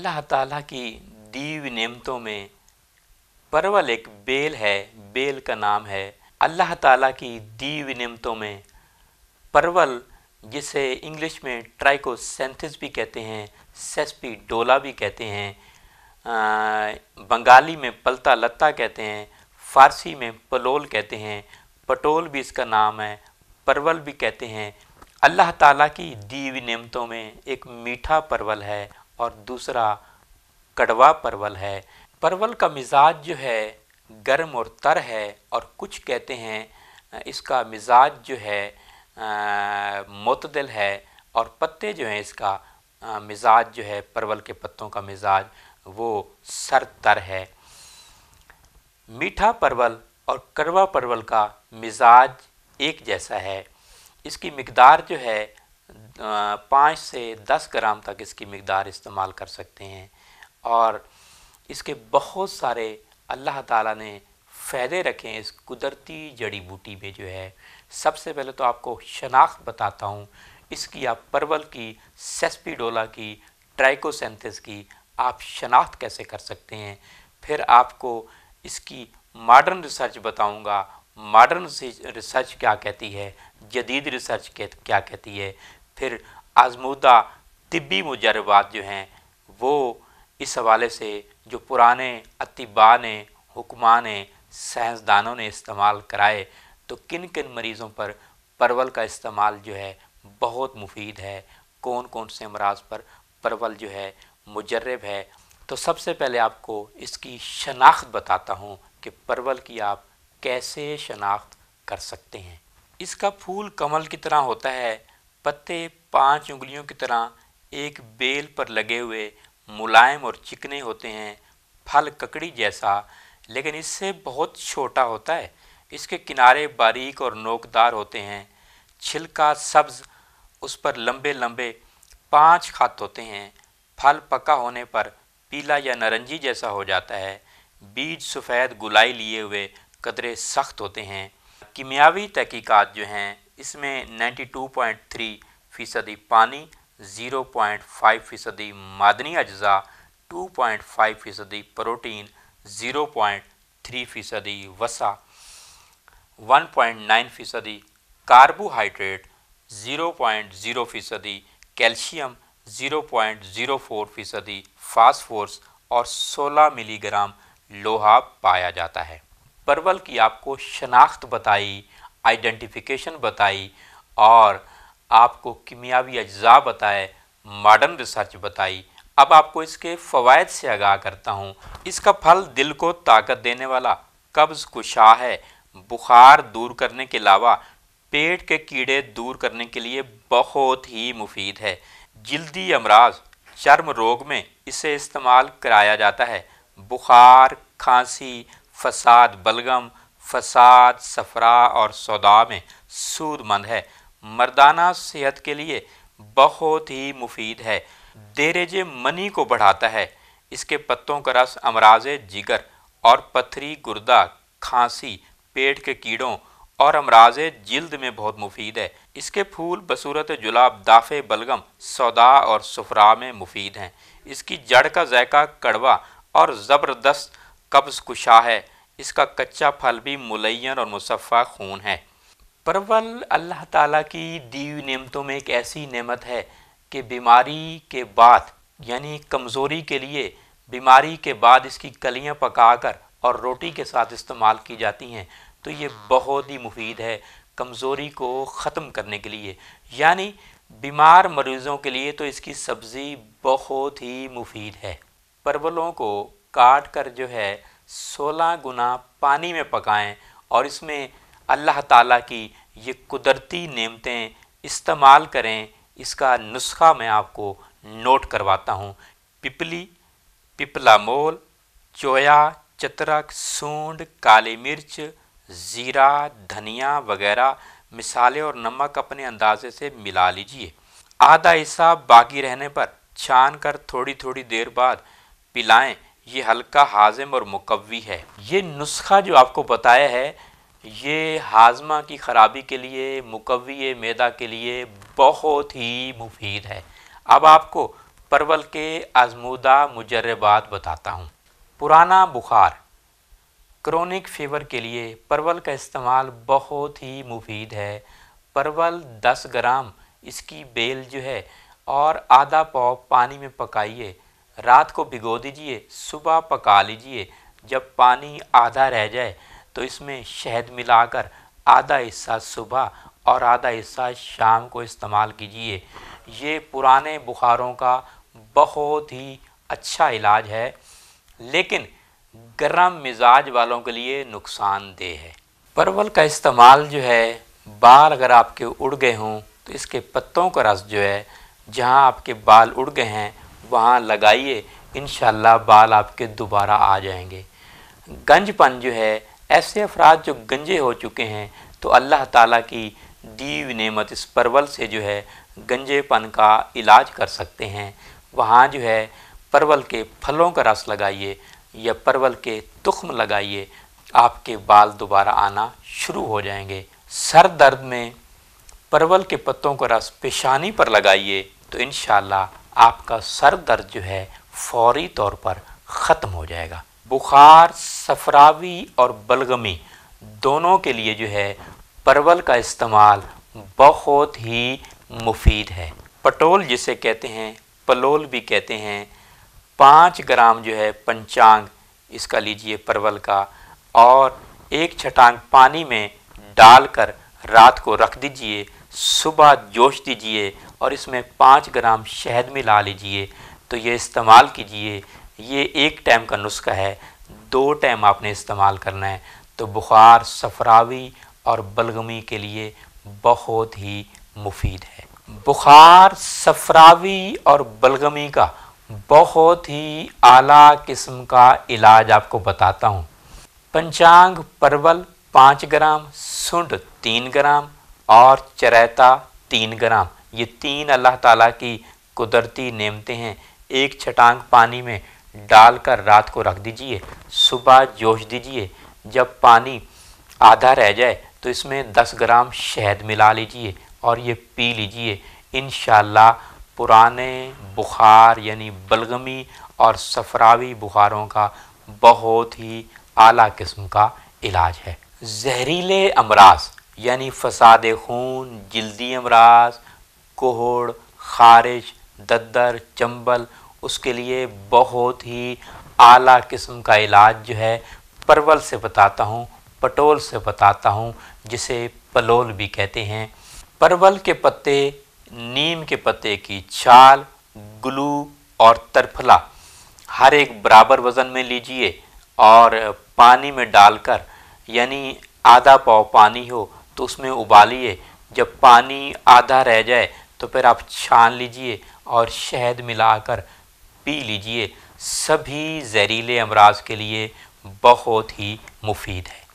अल्लाह ताला की दीव नेमतों में परवल एक बेल है बेल का नाम है अल्लाह ताला की दीव नेमतों में परवल जिसे इंग्लिश में ट्राइकोसेंथिस भी कहते हैं सेस्पी डोला भी कहते हैं आ, बंगाली में पलता लत्ता कहते हैं फारसी में पलोल कहते हैं पटोल भी इसका नाम है परवल भी कहते हैं अल्लाह ताला की दीवी नेमतों में एक मीठा परवल है और दूसरा कड़वा परवल है परवल का मिजाज जो है गर्म और तर है और कुछ कहते हैं इसका मिजाज जो है मतदल है और पत्ते जो हैं इसका मिजाज जो है परवल के पत्तों का मिजाज वो सर तर है मीठा परवल और करवा परवल का मिजाज एक जैसा है इसकी मकदार जो है पाँच से दस ग्राम तक इसकी मकदार इस्तेमाल कर सकते हैं और इसके बहुत सारे अल्लाह ताला ने फ़ायदे रखे हैं इस कुदरती जड़ी बूटी में जो है सबसे पहले तो आपको शनाख्त बताता हूँ इसकी आप परवल की सेस्पीडोला की ट्राइकोसेंथिस की आप शनाख्त कैसे कर सकते हैं फिर आपको इसकी मॉडर्न रिसर्च बताऊँगा मॉडर्न रिसर्च क्या कहती है जदीद रिसर्च क्या कहती है फिर आजमूदा तिब्बी मुजरबात जो हैं वो इस हवाले से जो पुराने अतिबा ने हुक्मा ने साइंसदानों ने इस्तेमाल कराए तो किन किन मरीज़ों पर परवल का इस्तेमाल जो है बहुत मुफीद है कौन कौन से अमराज पर परवल जो है मुजरब है तो सबसे पहले आपको इसकी शनाख्त बताता हूँ कि परवल की आप कैसे शनाख्त कर सकते हैं इसका फूल कमल की तरह होता है पत्ते पांच उंगलियों की तरह एक बेल पर लगे हुए मुलायम और चिकने होते हैं फल ककड़ी जैसा लेकिन इससे बहुत छोटा होता है इसके किनारे बारीक और नोकदार होते हैं छिलका सब्ज़ उस पर लंबे लंबे पांच खत होते हैं फल पका होने पर पीला या नारंगी जैसा हो जाता है बीज सफ़ेद गुलाई लिए हुए कदरे सख्त होते हैं कीमियावी तहकीकात जो हैं इसमें 92.3 फ़ीसदी पानी 0.5 फ़ीसदी मादनी अज्जा 2.5 फ़ीसदी प्रोटीन 0.3 फ़ीसदी वसा 1.9 फ़ीसदी कार्बोहाइड्रेट 0.0 फ़ीसदी कैल्शियम 0.04 फ़ीसदी फास्फोरस और 16 मिलीग्राम लोहा पाया जाता है परवल की आपको शनाख्त बताई आइडेंटिफिकेशन बताई और आपको कीमियावी अज्जा बताए मॉडर्न रिसर्च बताई अब आपको इसके फ़वाद से आगाह करता हूँ इसका फल दिल को ताकत देने वाला कब्ज़ कुशा है बुखार दूर करने के अलावा पेट के कीड़े दूर करने के लिए बहुत ही मुफीद है जल्दी अमराज चर्म रोग में इसे इस्तेमाल कराया जाता है बुखार खांसी फसाद बलगम फसाद सफरा और सौदा में सूदमंद है मर्दाना सेहत के लिए बहुत ही मुफीद है देरेज मनी को बढ़ाता है इसके पत्तों का रस अमराज जिगर और पथरी गुर्दा खांसी पेट के कीड़ों और अमराज जिल्द में बहुत मुफीद है इसके फूल बसूरत जुलाब दाफे बलगम सौदा और सफरा में मुफीद हैं इसकी जड़ का जायका कड़वा और ज़बरदस्त कब्ज़ कुशा है इसका कच्चा फल भी मुलैन और मुसफ़ा खून है परवल अल्लाह ताला की दीव नेमतों में एक ऐसी नेमत है कि बीमारी के बाद यानी कमज़ोरी के लिए बीमारी के बाद इसकी कलियाँ पकाकर और रोटी के साथ इस्तेमाल की जाती हैं तो ये बहुत ही मुफीद है कमज़ोरी को ख़त्म करने के लिए यानी बीमार मरीज़ों के लिए तो इसकी सब्ज़ी बहुत ही मुफीद है परवलों को काट कर जो है सोलह गुना पानी में पकाएं और इसमें अल्लाह ताला की ये कुदरती नेमतें इस्तेमाल करें इसका नुस्खा मैं आपको नोट करवाता हूँ पिपली पिपला मोल चोया चतरक सूंड काली मिर्च ज़ीरा धनिया वगैरह मिसाले और नमक अपने अंदाजे से मिला लीजिए आधा हिस्सा बाकी रहने पर छान कर थोड़ी थोड़ी देर बाद पिलाएं ये हल्का हाजम और मुकवी है ये नुस्खा जो आपको बताया है ये हाजमा की ख़राबी के लिए मुकवी मैदा के लिए बहुत ही मुफीद है अब आपको परवल के आजमूदा मुजरबात बताता हूँ पुराना बुखार क्रोनिक फीवर के लिए परवल का इस्तेमाल बहुत ही मुफीद है परवल 10 ग्राम इसकी बेल जो है और आधा पाव पानी में पकाइए रात को भिगो दीजिए सुबह पका लीजिए जब पानी आधा रह जाए तो इसमें शहद मिलाकर आधा हिस्सा सुबह और आधा हिस्सा शाम को इस्तेमाल कीजिए ये पुराने बुखारों का बहुत ही अच्छा इलाज है लेकिन गर्म मिजाज वालों के लिए नुकसानदेह है परवल का इस्तेमाल जो है बाल अगर आपके उड़ गए हों तो इसके पत्तों का रस जो है जहाँ आपके बाल उड़ गए हैं वहाँ लगाइए इन बाल आपके दोबारा आ जाएंगे गंजपन जो है ऐसे अफराद जो गंजे हो चुके हैं तो अल्लाह ताला की दीव नेमत इस परवल से जो है गंजेपन का इलाज कर सकते हैं वहाँ जो है परवल के फलों का रस लगाइए या परवल के तुख्म लगाइए आपके बाल दोबारा आना शुरू हो जाएंगे सर दर्द में परवल के पत्तों का रस पेशानी पर लगाइए तो इन आपका सर दर्द जो है फौरी तौर पर ख़त्म हो जाएगा बुखार सफरावी और बलगमी दोनों के लिए जो है परवल का इस्तेमाल बहुत ही मुफीद है पटोल जिसे कहते हैं पलोल भी कहते हैं पाँच ग्राम जो है पंचांग इसका लीजिए परवल का और एक छटांग पानी में डालकर रात को रख दीजिए सुबह जोश दीजिए और इसमें पाँच ग्राम शहद मिला लीजिए तो ये इस्तेमाल कीजिए ये एक टाइम का नुस्खा है दो टाइम आपने इस्तेमाल करना है तो बुखार सफरावी और बलगमी के लिए बहुत ही मुफीद है बुखार सफरावी और बलगमी का बहुत ही आला किस्म का इलाज आपको बताता हूँ पंचांग परवल पाँच ग्राम सुंड तीन ग्राम और चरैता तीन ग्राम ये तीन अल्लाह ताला की कुदरती नेमते हैं एक छटांग पानी में डालकर रात को रख दीजिए सुबह जोश दीजिए जब पानी आधा रह जाए तो इसमें 10 ग्राम शहद मिला लीजिए और ये पी लीजिए इन पुराने बुखार यानी बलगमी और सफरावी बुखारों का बहुत ही आला किस्म का इलाज है जहरीले अमराज़ यानी फसाद खून जल्दी अमराज कोहड़ खारिश ददर चंबल उसके लिए बहुत ही आला किस्म का इलाज जो है परवल से बताता हूँ पटोल से बताता हूँ जिसे पलोल भी कहते हैं परवल के पत्ते नीम के पत्ते की छाल ग्लू और तरफला हर एक बराबर वज़न में लीजिए और पानी में डालकर यानी आधा पाव पानी हो तो उसमें उबालिए जब पानी आधा रह जाए तो फिर आप छान लीजिए और शहद मिलाकर पी लीजिए सभी जहरीले अमराज के लिए बहुत ही मुफीद है